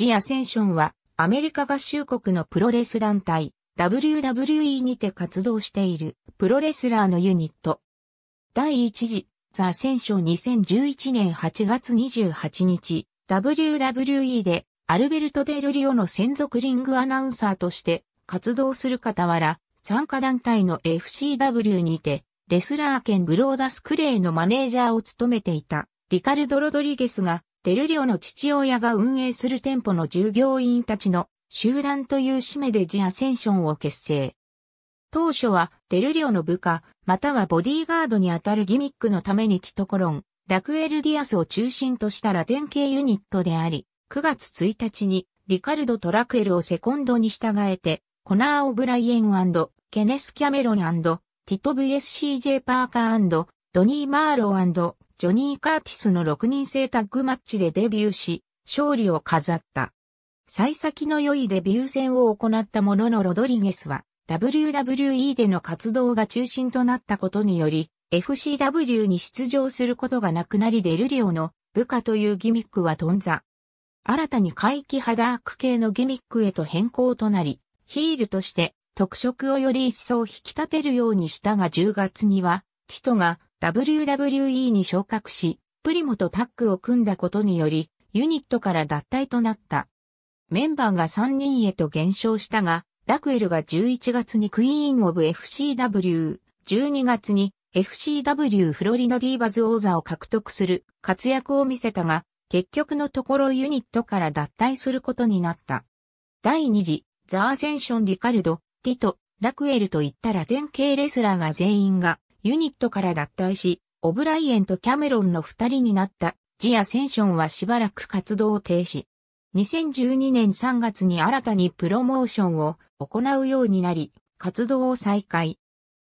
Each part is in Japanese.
ジアセンションはアメリカ合衆国のプロレス団体 WWE にて活動しているプロレスラーのユニット。第1次ザ・センション2011年8月28日 WWE でアルベルト・デルリオの専属リングアナウンサーとして活動する傍ら、参加団体の FCW にて、レスラー兼ブローダスクレイのマネージャーを務めていたリカルド・ロドリゲスがデルリオの父親が運営する店舗の従業員たちの集団という締めでジアセンションを結成。当初はデルリオの部下、またはボディーガードにあたるギミックのためにティトコロン、ラクエルディアスを中心としたラテン系ユニットであり、9月1日にリカルド・トラクエルをセコンドに従えて、コナー・オブライエンケネス・キャメロンティト・ VSCJ・ パーカードニー・マーロージョニー・カーティスの6人制タッグマッチでデビューし、勝利を飾った。幸先の良いデビュー戦を行ったもののロドリゲスは、WWE での活動が中心となったことにより、FCW に出場することがなくなりデルリオの部下というギミックは頓挫。新たに怪奇ハダーク系のギミックへと変更となり、ヒールとして特色をより一層引き立てるようにしたが10月には、ティトが WWE に昇格し、プリモとタッグを組んだことにより、ユニットから脱退となった。メンバーが3人へと減少したが、ラクエルが11月にクイーンオブ FCW、12月に FCW フロリダディーバズ王座を獲得する活躍を見せたが、結局のところユニットから脱退することになった。第2次、ザーセンション・リカルド、ティト、ラクエルといったラテン系レスラーが全員がユニットから脱退し、オブライエンとキャメロンの二人になったジア・センションはしばらく活動を停止。2012年3月に新たにプロモーションを行うようになり、活動を再開。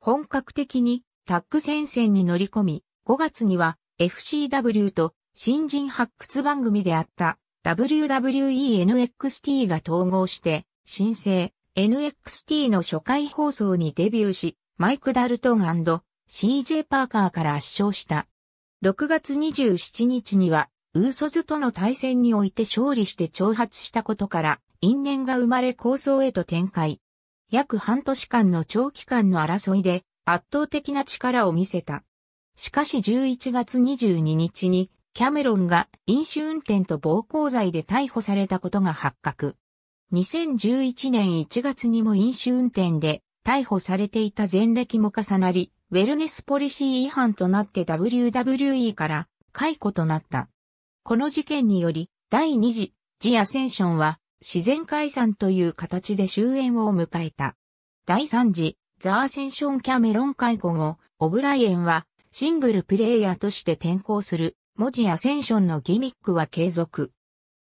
本格的にタッグ戦線に乗り込み、5月には FCW と新人発掘番組であった WWENXT が統合して、新生 NXT の初回放送にデビューし、マイク・ダルトン CJ パーカーから圧勝した。6月27日には、ウーソズとの対戦において勝利して挑発したことから、因縁が生まれ構想へと展開。約半年間の長期間の争いで、圧倒的な力を見せた。しかし11月22日に、キャメロンが飲酒運転と暴行罪で逮捕されたことが発覚。2011年1月にも飲酒運転で逮捕されていた前歴も重なり、ウェルネスポリシー違反となって WWE から解雇となった。この事件により、第2次ジアセンションは自然解散という形で終焉を迎えた。第3次ザーセンションキャメロン解雇後、オブライエンはシングルプレイヤーとして転向する文字やセンションのギミックは継続。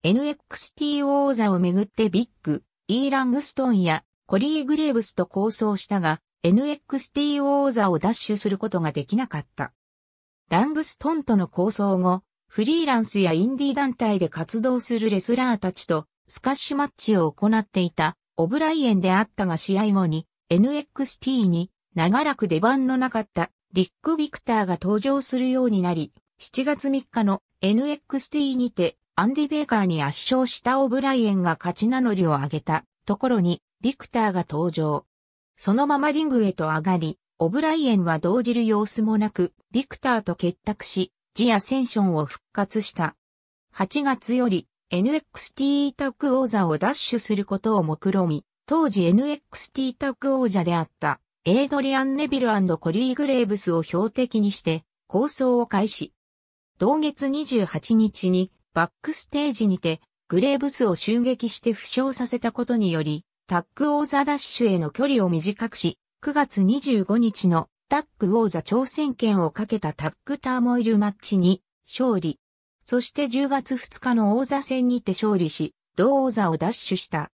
NXT 王座をめぐってビッグ、イーラングストンやコリー・グレーブスと構想したが、NXT 王座を奪取することができなかった。ラングストンとの構想後、フリーランスやインディー団体で活動するレスラーたちとスカッシュマッチを行っていたオブライエンであったが試合後に NXT に長らく出番のなかったリック・ビクターが登場するようになり、7月3日の NXT にてアンディ・ベーカーに圧勝したオブライエンが勝ち名乗りを上げたところにビクターが登場。そのままリングへと上がり、オブライエンは動じる様子もなく、ビクターと結託し、ジアセンションを復活した。8月より NXT タッグ王座を奪取することを目論み、当時 NXT タッグ王者であったエイドリアン・ネビルコリー・グレーブスを標的にして構想を開始。同月28日にバックステージにてグレーブスを襲撃して負傷させたことによりタッグ王座ダッシュへの距離を短くし、9月25日のタッグ王座挑戦権をかけたタッグターモイルマッチに勝利。そして10月2日の王座戦にて勝利し、同王座をダッシュした。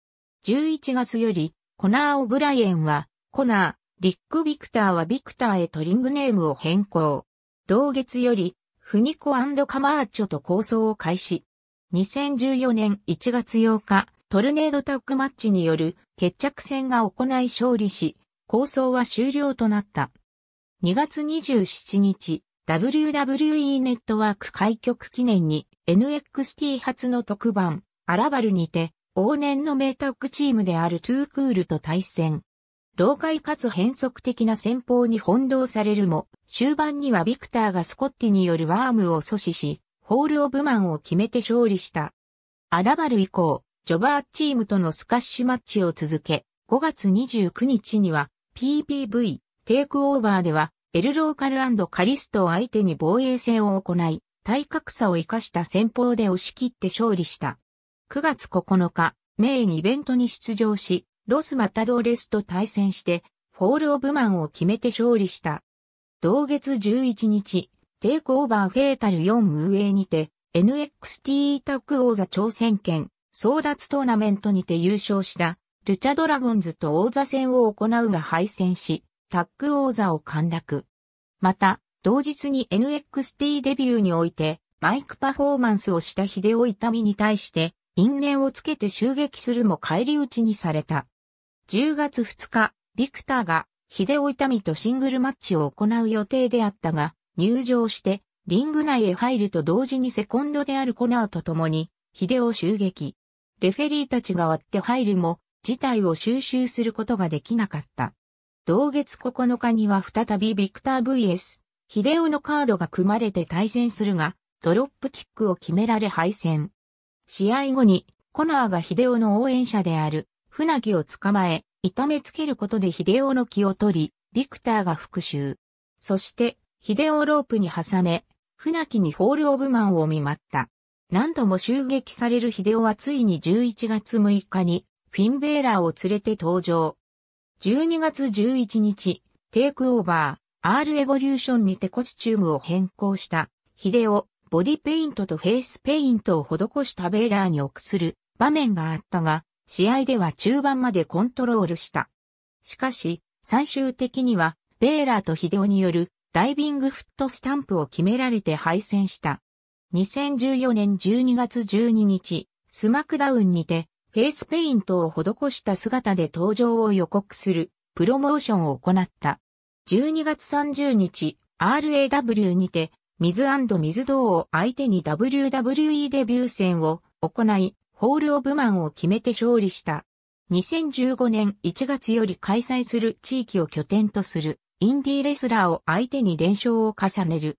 11月より、コナー・オブライエンは、コナー、リック・ビクターはビクターへトリングネームを変更。同月より、フニコカマーチョと構想を開始。2014年1月8日、トルネードタッグマッチによる決着戦が行い勝利し、構想は終了となった。2月27日、WWE ネットワーク開局記念に NXT 初の特番、アラバルにて、往年の名タッグチームであるトゥークールと対戦。老快かつ変則的な戦法に翻弄されるも、終盤にはビクターがスコッティによるワームを阻止し、ホールオブマンを決めて勝利した。アラバル以降、ジョバーチームとのスカッシュマッチを続け、5月29日には PPV テイクオーバーではエルローカルカリストを相手に防衛戦を行い、体格差を活かした戦法で押し切って勝利した。9月9日、メインイベントに出場し、ロス・マタドーレスと対戦して、フォール・オブ・マンを決めて勝利した。同月11日、テイクオーバーフェータル4運営にて、NXT タッオ王座挑戦権、争奪トーナメントにて優勝したルチャドラゴンズと王座戦を行うが敗戦し、タッグ王座を陥落。また、同日に NXT デビューにおいて、マイクパフォーマンスをした秀夫痛みに対して、因縁をつけて襲撃するも返り討ちにされた。10月2日、ビクターが、秀夫痛みとシングルマッチを行う予定であったが、入場して、リング内へ入ると同時にセコンドであるコナーと共に、秀夫襲撃。レフェリーたちが割って入るも、事態を収拾することができなかった。同月9日には再びビクター VS、秀夫のカードが組まれて対戦するが、ドロップキックを決められ敗戦。試合後に、コナーが秀夫の応援者である、船木を捕まえ、痛めつけることで秀夫の気を取り、ビクターが復讐。そして、秀夫ロープに挟め、船木にホールオブマンを見舞った。何度も襲撃される秀夫はついに11月6日にフィンベーラーを連れて登場。12月11日、テイクオーバー、R エボリューションにてコスチュームを変更した、秀夫、ボディペイントとフェイスペイントを施したベーラーに臆する場面があったが、試合では中盤までコントロールした。しかし、最終的には、ベーラーと秀夫によるダイビングフットスタンプを決められて敗戦した。2014年12月12日、スマクダウンにて、フェイスペイントを施した姿で登場を予告する、プロモーションを行った。12月30日、RAW にて、水水道を相手に WWE デビュー戦を行い、ホールオブマンを決めて勝利した。2015年1月より開催する地域を拠点とするインディーレスラーを相手に連勝を重ねる。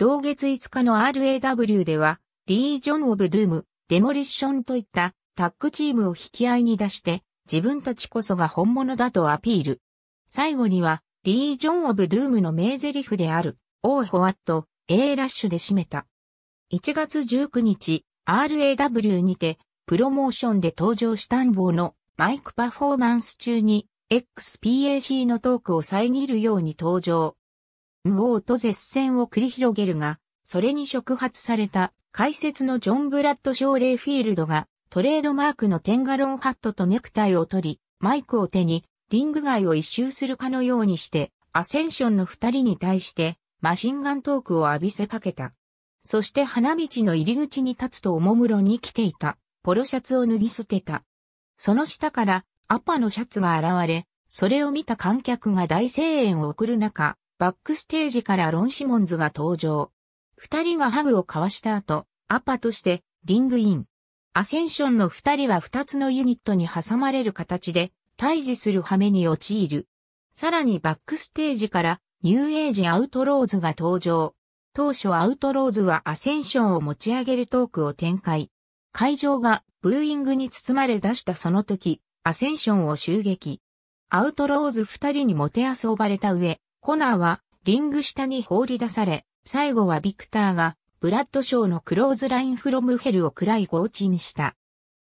同月5日の RAW では、リージョン・オブ・ドゥーム、デモリッションといったタッグチームを引き合いに出して、自分たちこそが本物だとアピール。最後には、リージョン・オブ・ドゥームの名台詞である、オー・ホワット、A ラッシュで締めた。1月19日、RAW にて、プロモーションで登場したんぼうのマイクパフォーマンス中に、XPAC のトークを遮るように登場。無王と絶戦を繰り広げるが、それに触発された解説のジョン・ブラッド・ショーレイフィールドがトレードマークのテンガロンハットとネクタイを取り、マイクを手にリング外を一周するかのようにして、アセンションの二人に対してマシンガントークを浴びせかけた。そして花道の入り口に立つとおもむろに来ていた、ポロシャツを脱ぎ捨てた。その下から、アパのシャツが現れ、それを見た観客が大声援を送る中、バックステージからロン・シモンズが登場。二人がハグを交わした後、アッパとしてリングイン。アセンションの二人は二つのユニットに挟まれる形で対峙する羽目に陥る。さらにバックステージからニューエイジアウトローズが登場。当初アウトローズはアセンションを持ち上げるトークを展開。会場がブーイングに包まれ出したその時、アセンションを襲撃。アウトローズ二人にもてあそばれた上、コナーはリング下に放り出され、最後はビクターがブラッドショーのクローズラインフロムヘルを暗い合鎮した。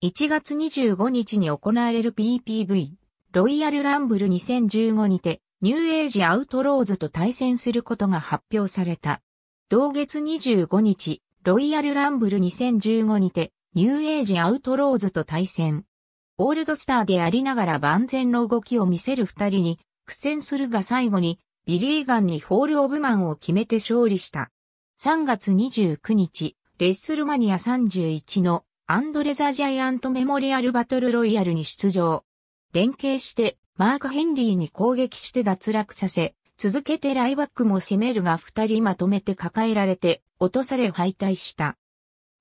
1月25日に行われる PPV、ロイヤルランブル2015にて、ニューエイジアウトローズと対戦することが発表された。同月25日、ロイヤルランブル2015にて、ニューエイジアウトローズと対戦。オールドスターでありながら万全の動きを見せる二人に、苦戦するが最後にビリーガンにホールオブマンを決めて勝利した。3月29日、レッスルマニア31のアンドレザ・ジャイアント・メモリアル・バトル・ロイヤルに出場。連携して、マーク・ヘンリーに攻撃して脱落させ、続けてライバックも攻めるが二人まとめて抱えられて、落とされ敗退した。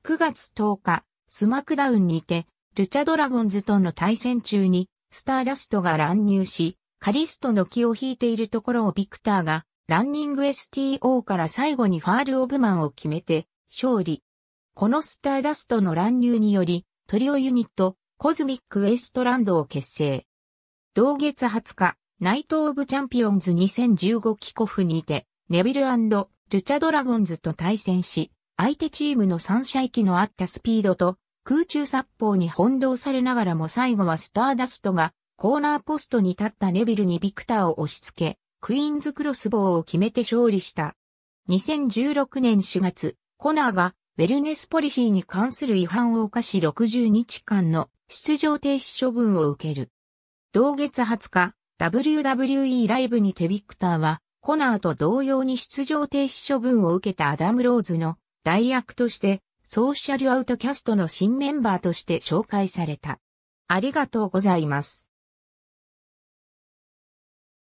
9月10日、スマクダウンにて、ルチャドラゴンズとの対戦中に、スターダストが乱入し、カリストの気を引いているところをビクターが、ランニング STO から最後にファールオブマンを決めて、勝利。このスターダストの乱入により、トリオユニット、コズミックウエストランドを結成。同月20日、ナイト・オブ・チャンピオンズ2015キコフにて、ネビルルチャドラゴンズと対戦し、相手チームの三射域のあったスピードと空中殺法に翻弄されながらも最後はスターダストがコーナーポストに立ったネビルにビクターを押し付け、クイーンズクロスボウを決めて勝利した。2016年4月、コナーがウェルネスポリシーに関する違反を犯し60日間の出場停止処分を受ける。同月20日、WWE ライブにてビクターは、コナーと同様に出場停止処分を受けたアダム・ローズの代役として、ソーシャルアウトキャストの新メンバーとして紹介された。ありがとうございます。